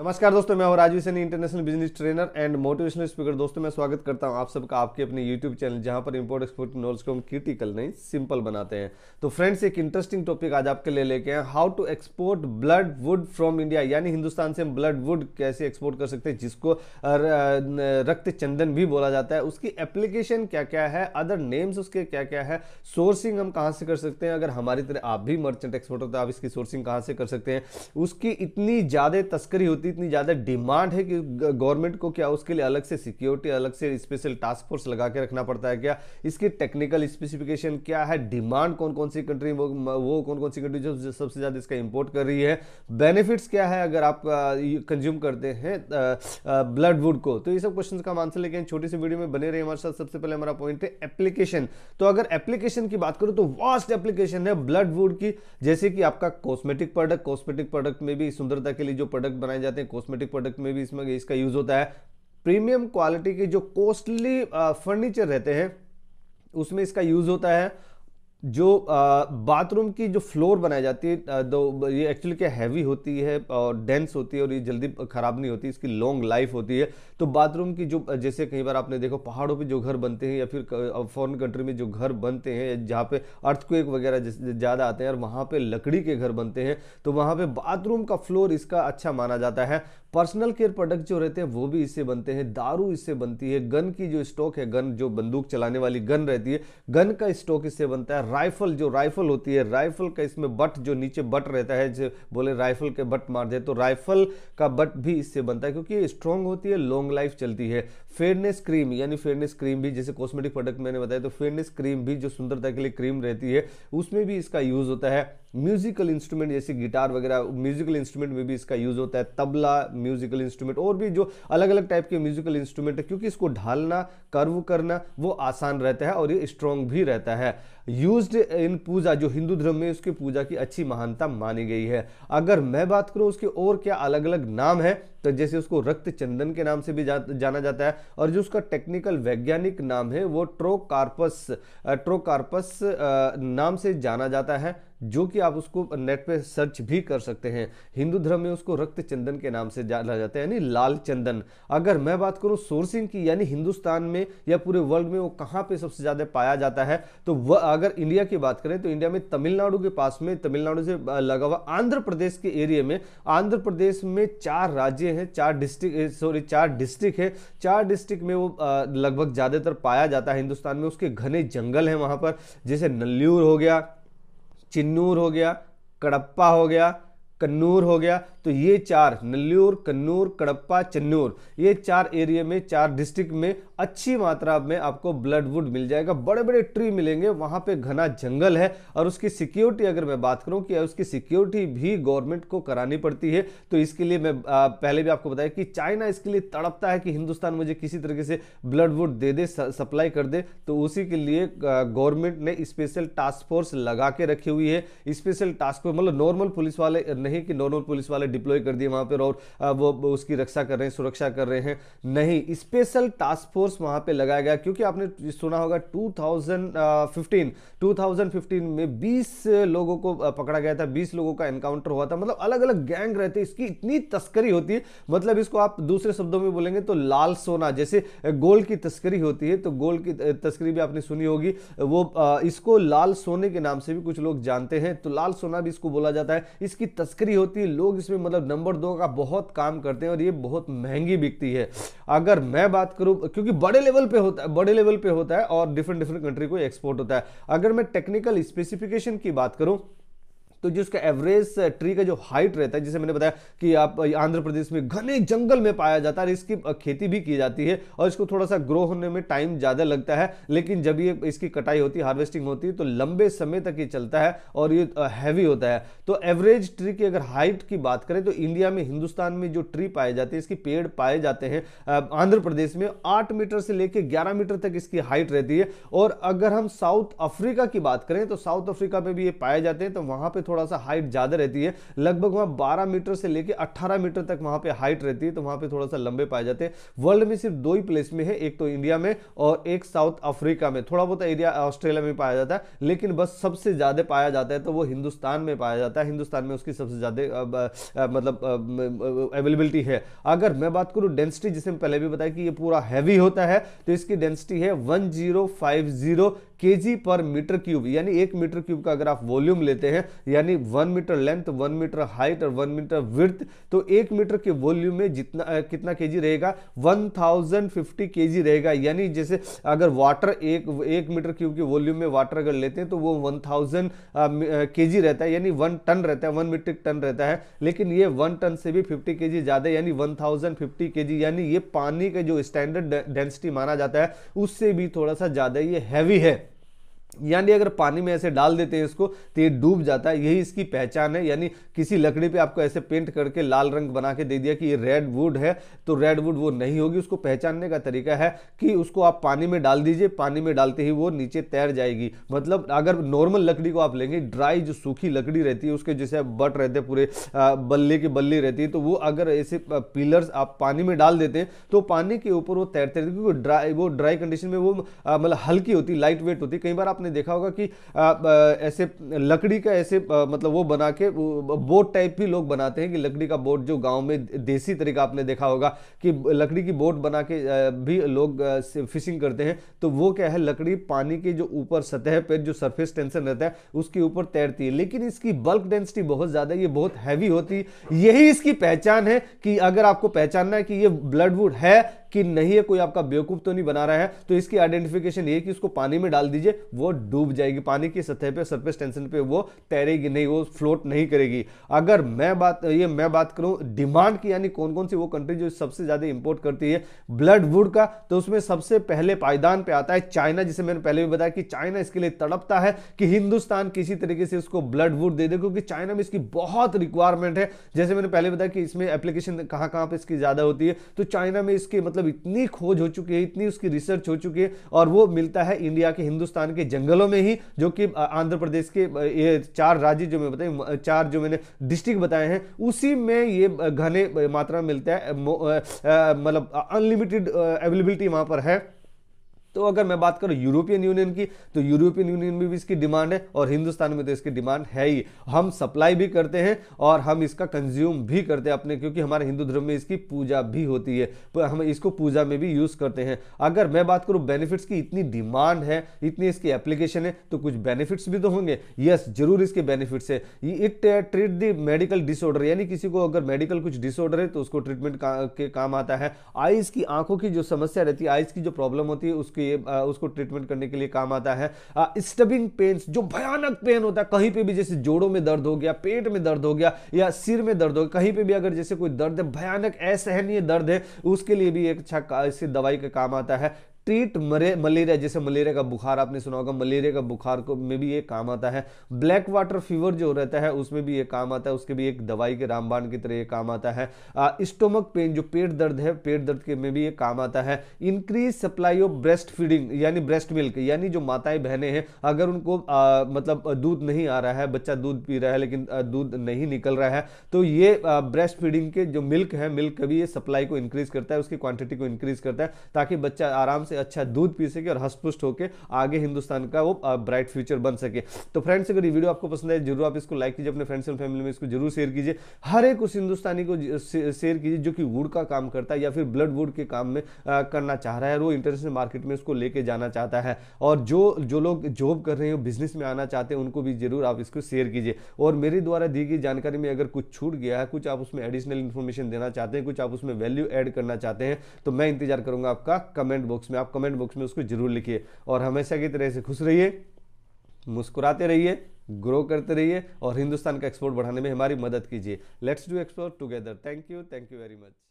नमस्कार दोस्तों मैं हूं Rajvi Saini international business trainer and motivational speaker दोस्तों मैं स्वागत करता हूं आप सबका आपके अपने यूट्यूब चैनल जहां पर इंपोर्ट एक्सपोर्ट नॉलेज को हम क्रिटिकल नहीं सिंपल बनाते हैं तो फ्रेंड्स एक इंटरेस्टिंग टॉपिक आज आपके लिए लेके हैं how to export blood wood from India यानी हिंदुस्तान से हम ब्लड वुड कैसे एक्सपोर्ट कर सकते हैं जिसको रक्त चंदन भी बोला जाता है उसकी एप्लीकेशन क्या क्या है अदर नेम्स उसके क्या क्या है सोर्सिंग हम कहाँ से कर सकते हैं अगर हमारी तरह आप भी मर्चेंट एक्सपोर्टर तो आप इसकी सोर्सिंग कहाँ से कर सकते हैं उसकी इतनी ज़्यादा तस्करी होती प्रति इतनी ज़्यादा डिमांड है कि गवर्नमेंट को क्या उसके लिए अलग से सिक्योरिटी अलग से स्पेशल टास्क फोर्स लगा के रखना पड़ता है क्या इसकी टेक्निकल स्पेसिफिकेशन क्या है डिमांड कौन कौन सी कंट्री वो, वो कौन कौन सी कंट्री जो सबसे ज़्यादा इसका इम्पोर्ट कर रही है बेनिफिट्स क्या है अगर आप कंज्यूम करते हैं ब्लड वुड को तो ये सब क्वेश्चन का आंसर लेके छोटी सी वीडियो में बने रहे हमारे साथ सबसे पहले हमारा पॉइंट है एप्लीकेशन तो अगर एप्लीकेशन की बात करूँ तो वास्ट एप्लीकेशन है ब्लड वुड की जैसे कि आपका कॉस्मेटिक प्रोडक्ट कॉस्मेटिक प्रोडक्ट में भी सुंदरता के लिए जो प्रोडक्ट बनाए जाते हैं जाते हैं कॉस्मेटिक प्रोडक्ट में भी इसमें इसका यूज़ होता है प्रीमियम क्वालिटी के जो कॉस्टली फर्नीचर रहते हैं उसमें इसका यूज़ होता है जो बाथरूम की जो फ्लोर बनाई जाती है तो ये एक्चुअली क्या हैवी होती है और डेंस होती है और ये जल्दी ख़राब नहीं होती इसकी लॉन्ग लाइफ होती है तो बाथरूम की जो जैसे कई बार आपने देखो पहाड़ों पे जो घर बनते हैं या फिर फॉरेन कंट्री में जो घर बनते हैं जहाँ पे अर्थक्वेक वगैरह ज़्यादा आते हैं और वहाँ पर लकड़ी के घर बनते हैं तो वहाँ पर बाथरूम का फ्लोर इसका अच्छा माना जाता है पर्सनल केयर प्रोडक्ट जो रहते हैं वो भी इससे बनते हैं दारू इससे बनती है गन की जो स्टॉक है गन जो बंदूक चलाने वाली गन रहती है गन का स्टॉक इससे बनता है राइफल जो राइफल होती है राइफल का इसमें बट जो नीचे बट रहता है जो बोले राइफल के बट मार दे तो राइफल का बट भी इससे बनता है क्योंकि स्ट्रॉन्ग होती है लॉन्ग लाइफ चलती है फेयरनेस क्रीम यानी फेयरनेस क्रीम भी जैसे कॉस्मेटिक प्रोडक्ट मैंने बताया तो फेयरनेस क्रीम भी जो सुंदरता के लिए क्रीम रहती है उसमें भी इसका यूज़ होता है म्यूजिकल इंस्ट्रूमेंट जैसे गिटार वगैरह म्यूजिकल इंस्ट्रूमेंट में भी इसका यूज़ होता है तबला म्यूजिकल इंस्ट्रूमेंट और भी जो अलग अलग टाइप के म्यूजिकल इंस्ट्रूमेंट है क्योंकि इसको ढालना कर्व करना वो आसान रहता है और ये स्ट्रॉन्ग भी रहता है यूज इन पूजा जो हिंदू धर्म में उसकी पूजा की अच्छी महानता मानी गई है अगर मैं बात करूँ उसके और क्या अलग अलग नाम है तो जैसे उसको रक्त चंदन के नाम से भी जा, जाना जाता है और जो उसका टेक्निकल वैज्ञानिक नाम है वो ट्रोकार्पस ट्रोकार्पस नाम से जाना जाता है जो कि आप उसको नेट पे सर्च भी कर सकते हैं हिंदू धर्म में उसको रक्त चंदन के नाम से जाना जाता है यानी लाल चंदन अगर मैं बात करूँ सोर्सिंग की यानी हिंदुस्तान में या पूरे वर्ल्ड में वो कहाँ पे सबसे ज़्यादा पाया जाता है तो वह अगर इंडिया की बात करें तो इंडिया में तमिलनाडु के पास में तमिलनाडु से लगा हुआ आंध्र प्रदेश के एरिए में आंध्र प्रदेश में चार राज्य हैं चार डिस्ट्रिक्ट सॉरी चार डिस्ट्रिक्ट है चार डिस्ट्रिक्ट में वो लगभग ज़्यादातर पाया जाता है हिंदुस्तान में उसके घने जंगल हैं वहाँ पर जैसे नल्यूर हो गया चिन्नूर हो गया कड़प्पा हो गया कन्नूर हो गया तो ये चार नल्लूर कन्नूर कड़प्पा चन्नूर ये चार एरिया में चार डिस्ट्रिक्ट में अच्छी मात्रा में आपको ब्लडवुड मिल जाएगा बड़े बड़े ट्री मिलेंगे वहाँ पे घना जंगल है और उसकी सिक्योरिटी अगर मैं बात करूँ कि उसकी सिक्योरिटी भी गवर्नमेंट को करानी पड़ती है तो इसके लिए मैं पहले भी आपको बताया कि चाइना इसके लिए तड़पता है कि हिंदुस्तान मुझे किसी तरीके से ब्लडवुड दे दे सप्लाई कर दे तो उसी के लिए गवर्नमेंट ने स्पेशल टास्क फोर्स लगा के रखी हुई है स्पेशल टास्क फोर्स मतलब नॉर्मल पुलिस वाले नहीं कि नॉर्मल पुलिस वाले डिप्लॉय कर दिए वहाँ पर और वो उसकी रक्षा कर रहे हैं सुरक्षा कर रहे हैं नहीं स्पेशल टास्क फोर्स वहाँ पर लगाया गया क्योंकि आपने सुना होगा टू थाउजेंड में बीस लोगों को पकड़ा गया था बीस लोगों का एनकाउंटर हुआ था मतलब अलग अलग गैंग रहते इसकी इतनी तस्करी होती है मतलब इसको आप दूसरे शब्दों में बोलेंगे तो लाल सोना जैसे गोल की तस्करी होती है तो गोल की तस्करी भी आपने सुनी होगी वो इसको लाल सोने के नाम से भी कुछ लोग जानते हैं तो लाल सोना भी इसको बोला जाता है इसकी तस्करी होती है लोग इसमें मतलब नंबर दो का बहुत काम करते हैं और ये बहुत महंगी बिकती है अगर मैं बात करूँ क्योंकि बड़े लेवल पे होता है बड़े लेवल पे होता है और डिफरेंट डिफरेंट कंट्री को एक्सपोर्ट होता है अगर मैं टेक्निकल स्पेसिफिकेशन की बात करूँ तो जो एवरेज ट्री uh, का जो हाइट रहता है जिसे मैंने बताया कि आप uh, आंध्र प्रदेश में घने जंगल में पाया जाता है इसकी uh, खेती भी की जाती है और इसको थोड़ा सा ग्रो होने में टाइम ज़्यादा लगता है लेकिन जब ये इसकी कटाई होती है हार्वेस्टिंग होती है तो लंबे समय तक ये चलता है और ये हैवी होता है तो एवरेज ट्री की अगर हाइट की बात करें तो इंडिया में हिंदुस्तान में जो ट्री पाए जाते हैं इसकी पेड़ पाए जाते हैं आंध्र प्रदेश में आठ मीटर से लेकर ग्यारह मीटर तक इसकी हाइट रहती है और अगर हम साउथ अफ्रीका की बात करें तो साउथ अफ्रीका में भी ये पाए जाते हैं तो वहां पर थोड़ा सा हाइट ज़्यादा रहती है लगभग वहां बारह मीटर से लेकर अट्ठारह मीटर तक वहां पे हाइट रहती है तो वहां पे थोड़ा सा लंबे पाए जाते हैं वर्ल्ड में सिर्फ दो ही प्लेस में है एक तो इंडिया में और एक साउथ अफ्रीका में थोड़ा बहुत एरिया ऑस्ट्रेलिया में पाया जाता है लेकिन बस सबसे ज़्यादा पाया जाता है तो वो हिंदुस्तान में पाया जाता है हिंदुस्तान में उसकी सबसे ज़्यादा मतलब अवेलेबिलिटी है अगर मैं बात करूं डेंसिटी जिसे पहले भी बताया कि ये पूरा हैवी होता है तो इसकी डेंसिटी है वन के पर मीटर क्यूब यानी एक मीटर क्यूब का अगर आप वॉल्यूम लेते हैं यानी one metre length one metre height और वन मीटर विर्थ तो एक मीटर के वॉल्यूम में जितना आ, कितना के रहेगा वन थाउजेंड फिफ्टी के रहेगा यानी जैसे अगर वाटर एक एक मीटर क्यूब के वॉल्यूम में वाटर अगर लेते हैं तो वो वन थाउजेंड के रहता है यानी वन टन रहता है वन मीट्रिक टन रहता है लेकिन ये वन टन से भी फिफ्टी के ज़्यादा यानी वन थाउजेंड फिफ्टी के यानी ये पानी का जो स्टैंडर्ड डेंसिटी माना जाता है उससे भी थोड़ा सा ज़्यादा ये हैवी है यानी अगर पानी में ऐसे डाल देते हैं इसको तो ये डूब जाता है यही इसकी पहचान है यानी किसी लकड़ी पे आपको ऐसे पेंट करके लाल रंग बना के दे दिया कि ये रेड वुड है तो रेड वुड वो नहीं होगी उसको पहचानने का तरीका है कि उसको आप पानी में डाल दीजिए पानी में डालते ही वो नीचे तैर जाएगी मतलब अगर नॉर्मल लकड़ी को आप लेंगे ड्राई जो सूखी लकड़ी रहती है उसके जैसे बट रहते पूरे बल्ले की बल्ली रहती है तो वो अगर ऐसे पिलर्स आप पानी में डाल देते तो पानी के ऊपर वो तैरते रहते क्योंकि ड्राई वो ड्राई कंडीशन में वो मतलब हल्की होती लाइट वेट होती कई बार आप आपने देखा होगा कि आ, आ, ऐसे लकड़ी का ऐसे आ, मतलब वो बना के बोट टाइप भी लोग बनाते हैं कि लकड़ी का बोट जो गांव में देसी तरीका आपने देखा होगा कि लकड़ी की बोट बना के भी लोग फिशिंग करते हैं तो वो क्या है लकड़ी पानी के जो ऊपर सतह पर जो सरफेस टेंशन रहता है उसके ऊपर तैरती है लेकिन इसकी बल्क डेंसिटी बहुत ज़्यादा ये बहुत हैवी होती है यही इसकी पहचान है कि अगर आपको पहचानना है कि ये ब्लडवुड है कि नहीं है कोई आपका बेवकूफ़ तो नहीं बना रहा है तो इसकी आइडेंटिफिकेशन ये कि उसको पानी में डाल दीजिए वो डूब जाएगी पानी की सतह पर सरफेस टेंशन पर वो तैरेगी नहीं वो फ्लोट नहीं करेगी अगर मैं बात ये मैं बात करूँ डिमांड की यानी कौन कौन सी वो कंट्री जो सबसे ज़्यादा इंपोर्ट करती है ब्लड वुड का तो उसमें सबसे पहले पायदान पे आता है चाइना जिसे मैंने पहले भी बताया कि चाइना इसके लिए तड़पता है कि हिंदुस्तान किसी तरीके से इसको ब्लड वुड दे दे क्योंकि चाइना में इसकी बहुत रिक्वायरमेंट है जैसे मैंने पहले बताया कि इसमें एप्लीकेशन कहाँ कहां पर इसकी ज़्यादा होती है तो चाइना में इसके मतलब मतलब इतनी खोज हो चुकी है इतनी उसकी रिसर्च हो चुकी है और वो मिलता है इंडिया के हिंदुस्तान के जंगलों में ही जो कि आंध्र प्रदेश के ये चार राज्य जो मैं बताए चार जो मैंने डिस्ट्रिक्ट बताए हैं उसी में ये घने मात्रा में मिलता है मतलब अनलिमिटेड अवेलेबिलिटी वहाँ पर है तो अगर मैं बात करूं यूरोपियन यूनियन की तो यूरोपियन यूनियन में भी इसकी डिमांड है और हिंदुस्तान में तो इसकी डिमांड है ही हम सप्लाई भी करते हैं और हम इसका कंज्यूम भी करते हैं अपने क्योंकि हमारे हिंदू धर्म में इसकी पूजा भी होती है हम इसको पूजा में भी यूज करते हैं अगर मैं बात करूं बेनिफिट्स की इतनी डिमांड है इतनी इसकी एप्लीकेशन है तो कुछ बेनिफिट्स भी तो होंगे यस जरूर इसके बेनिफिट्स है it treat the medical disorder यानी किसी को अगर मेडिकल कुछ डिसऑर्डर है तो उसको ट्रीटमेंट के काम आता है आइज की आंखों की जो समस्या रहती है आइज की जो प्रॉब्लम होती है उसकी लिए उसको ट्रीटमेंट करने के लिए काम आता है स्टबिंग पेन्स जो भयानक पेन होता है कहीं पे भी जैसे जोड़ों में दर्द हो गया पेट में दर्द हो गया या सिर में दर्द हो गया कहीं पे भी अगर जैसे कोई दर्द है भयानक असहनीय दर्द है उसके लिए भी एक अच्छा इससे दवाई का काम आता है ट्रीट मलेरिया जैसे मलेरिया का बुखार आपने सुना होगा मलेरिया का बुखार को में भी ये काम आता है ब्लैक वाटर फीवर जो रहता है उसमें भी ये काम आता है उसके भी एक दवाई के रामबाण की तरह ये काम आता है स्टोमक पेन जो पेट दर्द है पेट दर्द के में भी ये काम आता है increase supply of breast feeding यानी ब्रेस्ट मिल्क यानी जो माताएं बहनें हैं अगर उनको आ, मतलब दूध नहीं आ रहा है बच्चा दूध पी रहा है लेकिन दूध नहीं निकल रहा है तो ये ब्रेस्ट फीडिंग के जो मिल्क है मिल्क का भी ये सप्लाई को इंक्रीज करता है उसकी क्वांटिटी को इंक्रीज करता है ताकि बच्चा आराम से अच्छा दूध पी सके और हस्पुष्ट होकर आगे हिंदुस्तान का वो ब्राइट फ्यूचर बन सके तो फ्रेंड्स अगर ये वीडियो आपको पसंद आए जरूर आप इसको लाइक कीजिए अपने फ्रेंड्स एंड फैमिली में इसको जरूर शेयर कीजिए हर एक उस हिंदुस्तानी को शेयर कीजिए जो कि वुड का काम करता है या फिर ब्लड वुड के काम में करना चाह रहा है वो इंटरनेशनल मार्केट में इसको लेके जाना चाहता है और जो जो लोग जॉब कर रहे हैं बिजनेस में आना चाहते हैं उनको भी जरूर आप इसको शेयर कीजिए और मेरे द्वारा दी गई जानकारी में अगर कुछ छूट गया है कुछ आप उसमें एडिशनल इन्फॉर्मेशन देना चाहते हैं कुछ आप उसमें वैल्यू एड करना चाहते हैं तो मैं इंतजार करूंगा आपका कमेंट बॉक्स में आप आप कमेंट बॉक्स में उसको जरूर लिखिए और हमेशा की तरह से खुश रहिए मुस्कुराते रहिए ग्रो करते रहिए और हिंदुस्तान का एक्सपोर्ट बढ़ाने में हमारी मदद कीजिए let's do export together thank you thank you very much